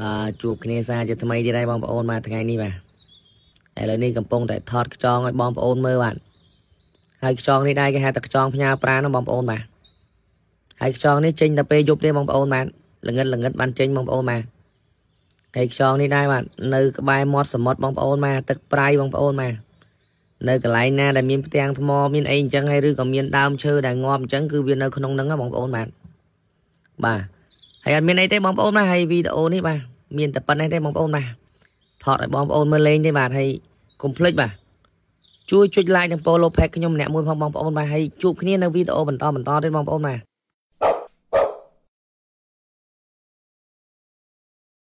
បាទជួបគ្នាសាជាថ្មីទៀតហើយបងប្អូនបាទថ្ងៃនេះបាទឥឡូវនេះកំពុងតែថតខ្ចងឲ្យបងប្អូនមើលបាទហើយខ្ចងនេះដែរគេហៅថាខ្ចងផ្ញើប្រាណណាបងប្អូនបាទហើយខ្ចងនេះចេញតែពេលយប់ទេបងប្អូនបាទល្ងិតល្ងិតបានចេញបងប្អូនបាទហើយខ្យងនេះដែរបាទនៅក្បែរមាត់សមុទ្របងប្អូនមកទឹកប្រៃបងប្អូនមកនៅកន្លែងណាដែលមានផ្ទាំងថ្មមានអីអញ្ចឹងហើយឬក៏មានដើមឈើដែលងាប់អញ្ចឹងគឺវានៅក្នុងហ្នឹងបងប្អូនបាទបាទហើយអត់មានអីទេបងប្អូនណាហើយវីដេអូនេះបាទមានតែប៉ុណ្្នេះទេបងប្អូនបាទថតឲ្យបងប្អូនមើលលេងទេបាទហើយកុំភ្លេចបាទជួយចុច like និង follow page ខ្ញុំម្នាក់មួយផងបងប្អូនបាទហើយជួបគ្នានៅវីដេអូបន្តបន្តទៀតបងប្អូនបាទ